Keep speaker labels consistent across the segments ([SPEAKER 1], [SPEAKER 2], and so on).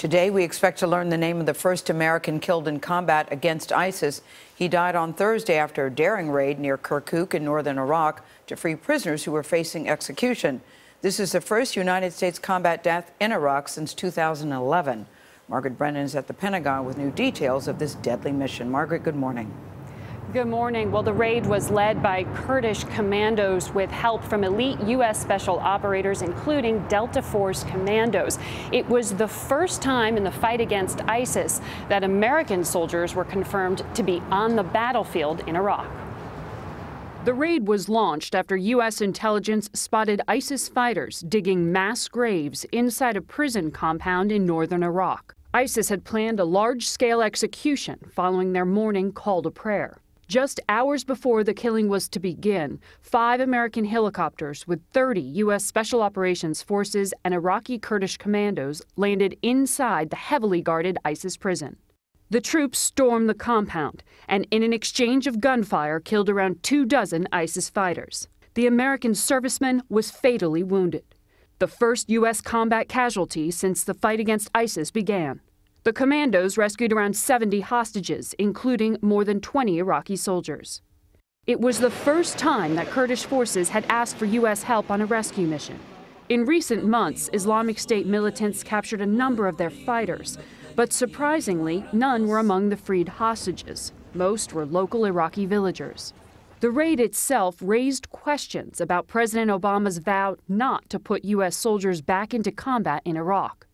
[SPEAKER 1] Today, we expect to learn the name of the first American killed in combat against ISIS. He died on Thursday after a daring raid near Kirkuk in northern Iraq to free prisoners who were facing execution. This is the first United States combat death in Iraq since 2011. Margaret Brennan is at the Pentagon with new details of this deadly mission. Margaret, good morning.
[SPEAKER 2] Good morning. Well, the raid was led by Kurdish commandos with help from elite U.S. special operators, including Delta Force commandos. It was the first time in the fight against ISIS that American soldiers were confirmed to be on the battlefield in Iraq. The raid was launched after U.S. intelligence spotted ISIS fighters digging mass graves inside a prison compound in northern Iraq. ISIS had planned a large scale execution following their morning call to prayer. Just hours before the killing was to begin, five American helicopters with 30 U.S. Special Operations Forces and Iraqi Kurdish commandos landed inside the heavily guarded ISIS prison. The troops stormed the compound and, in an exchange of gunfire, killed around two dozen ISIS fighters. The American serviceman was fatally wounded, the first U.S. combat casualty since the fight against ISIS began. The commandos rescued around 70 hostages, including more than 20 Iraqi soldiers. It was the first time that Kurdish forces had asked for U.S. help on a rescue mission. In recent months, Islamic State militants captured a number of their fighters, but surprisingly, none were among the freed hostages. Most were local Iraqi villagers. The raid itself raised questions about President Obama's vow not to put U.S. soldiers back into combat in Iraq.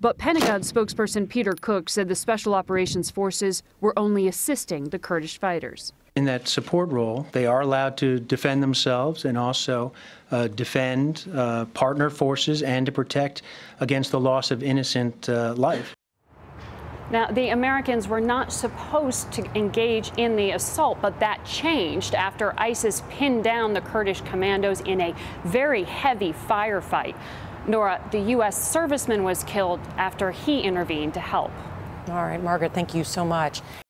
[SPEAKER 2] But Pentagon spokesperson Peter Cook said the Special Operations Forces were only assisting the Kurdish fighters.
[SPEAKER 3] In that support role, they are allowed to defend themselves and also uh, defend uh, partner forces and to protect against the loss of innocent uh, life.
[SPEAKER 2] Now, the Americans were not supposed to engage in the assault, but that changed after ISIS pinned down the Kurdish commandos in a very heavy firefight. Nora, the U.S. serviceman was killed after he intervened to help. All right, Margaret, thank you so much.